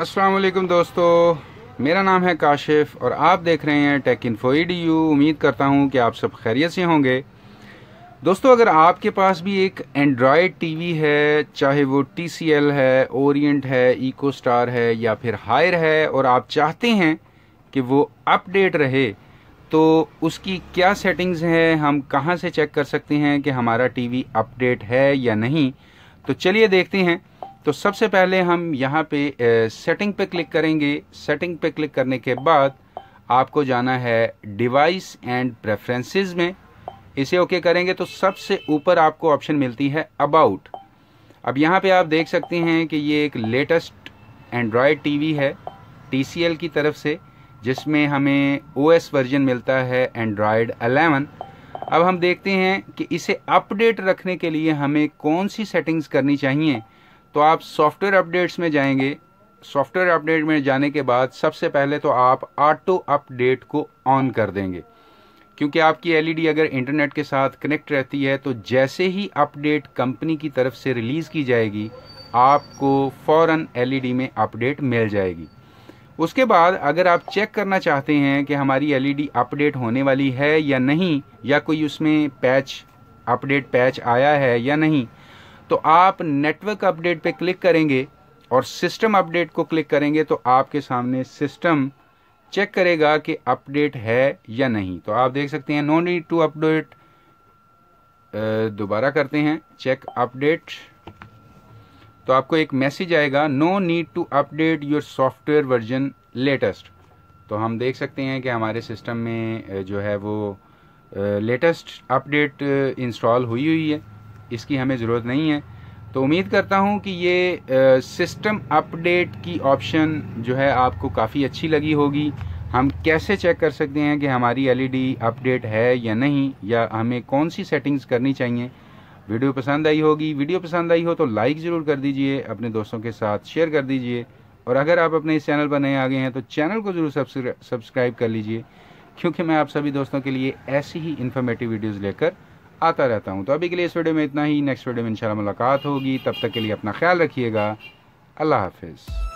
अस्सलाम वालेकुम दोस्तों मेरा नाम है काशिफ और आप देख रहे हैं टेक इन्फो यू उम्मीद करता हूं कि आप सब खैरियत से होंगे दोस्तों अगर आपके पास भी एक एंड्रॉयड टीवी है चाहे वो टी है ओरिएंट है इको स्टार है या फिर हायर है और आप चाहते हैं कि वो अपडेट रहे तो उसकी क्या सेटिंग्स हैं हम कहाँ से चेक कर सकते हैं कि हमारा टी अपडेट है या नहीं तो चलिए देखते हैं तो सबसे पहले हम यहाँ पे सेटिंग पे क्लिक करेंगे सेटिंग पे क्लिक करने के बाद आपको जाना है डिवाइस एंड प्रेफरेंसेस में इसे ओके okay करेंगे तो सबसे ऊपर आपको ऑप्शन मिलती है अबाउट अब यहाँ पे आप देख सकते हैं कि ये एक लेटेस्ट एंड्रॉयड टीवी है टीसीएल की तरफ से जिसमें हमें ओएस वर्जन मिलता है एंड्रॉयड 11 अब हम देखते हैं कि इसे अपडेट रखने के लिए हमें कौन सी सेटिंग्स करनी चाहिए तो आप सॉफ्टवेयर अपडेट्स में जाएंगे सॉफ्टवेयर अपडेट में जाने के बाद सबसे पहले तो आप ऑटो अपडेट को ऑन कर देंगे क्योंकि आपकी एलईडी e अगर इंटरनेट के साथ कनेक्ट रहती है तो जैसे ही अपडेट कंपनी की तरफ से रिलीज़ की जाएगी आपको फ़ौर एलईडी e में अपडेट मिल जाएगी उसके बाद अगर आप चेक करना चाहते हैं कि हमारी एलईडी अपडेट e होने वाली है या नहीं या कोई उसमें पैच अपडेट पैच आया है या नहीं तो आप नेटवर्क अपडेट पे क्लिक करेंगे और सिस्टम अपडेट को क्लिक करेंगे तो आपके सामने सिस्टम चेक करेगा कि अपडेट है या नहीं तो आप देख सकते हैं नो नीड टू अपडेट दोबारा करते हैं चेक अपडेट तो आपको एक मैसेज आएगा no need to update your software version latest तो हम देख सकते हैं कि हमारे सिस्टम में जो है वो लेटेस्ट अपडेट इंस्टॉल हुई हुई है इसकी हमें ज़रूरत नहीं है तो उम्मीद करता हूँ कि ये सिस्टम अपडेट की ऑप्शन जो है आपको काफ़ी अच्छी लगी होगी हम कैसे चेक कर सकते हैं कि हमारी एलईडी अपडेट e है या नहीं या हमें कौन सी सेटिंग्स करनी चाहिए वीडियो पसंद आई होगी वीडियो पसंद आई हो तो लाइक ज़रूर कर दीजिए अपने दोस्तों के साथ शेयर कर दीजिए और अगर आप अपने इस चैनल पर नए आ गए हैं तो चैनल को ज़रूर सब्सक्राइब कर लीजिए क्योंकि मैं आप सभी दोस्तों के लिए ऐसी ही इन्फॉर्मेटिव वीडियोज़ लेकर आता रहता हूँ तो अभी के लिए इस वीडियो में इतना ही नेक्स्ट वीडियो में इंशाल्लाह मुलाकात होगी तब तक के लिए अपना ख्याल रखिएगा अल्लाह हाफिज़